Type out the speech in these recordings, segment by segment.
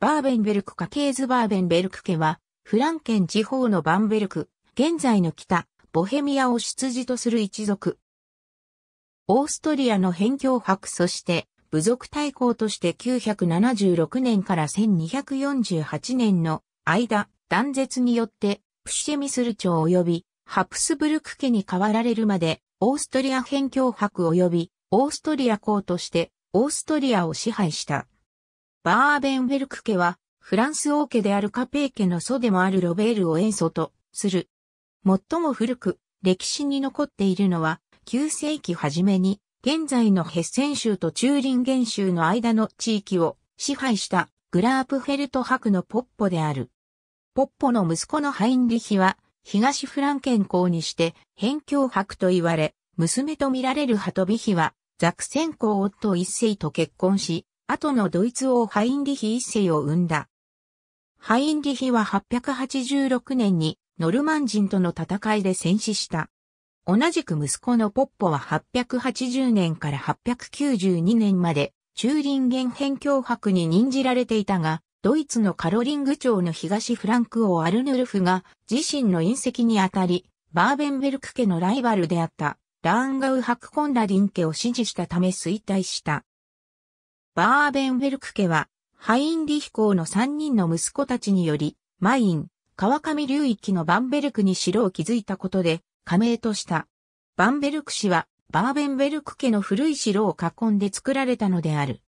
バーベンベルク家系図バーベンベルク家は、フランケン地方のバンベルク、現在の北、ボヘミアを出自とする一族。オーストリアの辺境伯そして、部族対抗として976年から1248年の間、断絶によって、プシェミスル朝及び、ハプスブルク家に変わられるまで、オーストリア辺境伯及び、オーストリア公として、オーストリアを支配した。バーベンベルク家は、フランス王家であるカペー家の祖でもあるロベールを演祖とする。最も古く、歴史に残っているのは、9世紀初めに、現在のヘッセン州とチューリンゲン州の間の地域を支配したグラープフェルト博のポッポである。ポッポの息子のハインリヒは、東フランケン公にして、辺境博と言われ、娘と見られるハトビヒは、ザクセン公夫一世と結婚し、後のドイツ王ハインリヒ一世を生んだ。ハインリヒは886年にノルマン人との戦いで戦死した。同じく息子のポッポは880年から892年までチューリンゲン辺境博に任じられていたが、ドイツのカロリング町の東フランク王アルヌルフが自身の隕石にあたり、バーベンベルク家のライバルであったラーンガウ・ハクコンラリン家を支持したため衰退した。バーベンフェルク家は、ハインリヒ公の3人の息子たちにより、マイン、川上流域のバンベルクに城を築いたことで、加盟とした。バンベルク氏は、バーベンベルク家の古い城を囲んで作られたのである。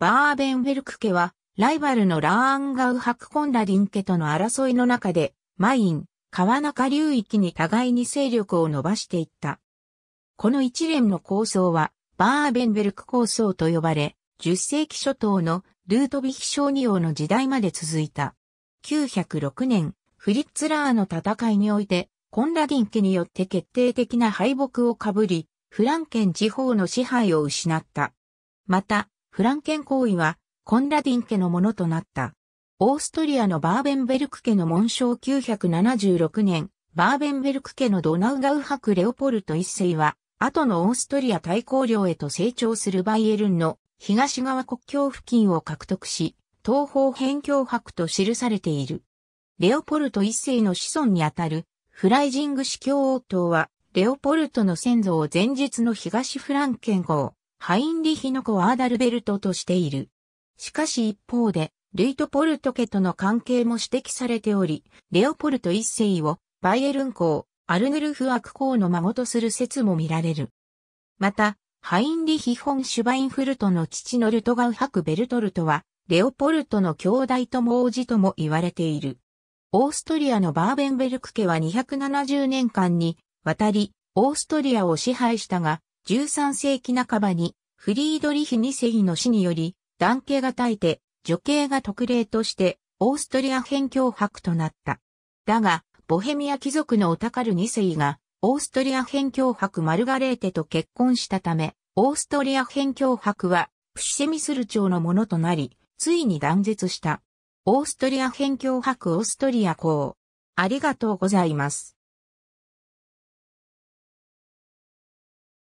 バーベンベルク家は、ライバルのラーンガウハクコンラディン家との争いの中で、マイン、川中流域に互いに勢力を伸ばしていった。この一連の構想は、バーベンベルク構想と呼ばれ、10世紀初頭のルートヴィヒ小二王の時代まで続いた。906年、フリッツラーの戦いにおいて、コンラディン家によって決定的な敗北をかぶり、フランケン地方の支配を失った。また、フランケン行為は、コンラディン家のものとなった。オーストリアのバーベンベルク家の紋章976年、バーベンベルク家のドナウガウク。レオポルト一世は、後のオーストリア大公領へと成長するバイエルンの東側国境付近を獲得し、東方辺境白と記されている。レオポルト一世の子孫にあたる、フライジング司教王党は、レオポルトの先祖を前日の東フランケン号、ハインリヒの子アーダルベルトとしている。しかし一方で、ルイトポルト家との関係も指摘されており、レオポルト一世をバイエルン公、アルヌルフアク公の孫とする説も見られる。また、ハインリヒ・フォン・シュバインフルトの父のルトガウハク・ベルトルトは、レオポルトの兄弟とも王子とも言われている。オーストリアのバーベンベルク家は270年間に渡り、オーストリアを支配したが、13世紀半ばにフリードリヒ二世の死により、男系が耐えて、女系が特例として、オーストリア辺境伯となった。だが、ボヘミア貴族のオタカル二世が、オーストリア辺境伯マルガレーテと結婚したため、オーストリア辺境伯はプシセミスル朝のものとなり、ついに断絶した。オーストリア辺境伯オーストリア公。ありがとうございます。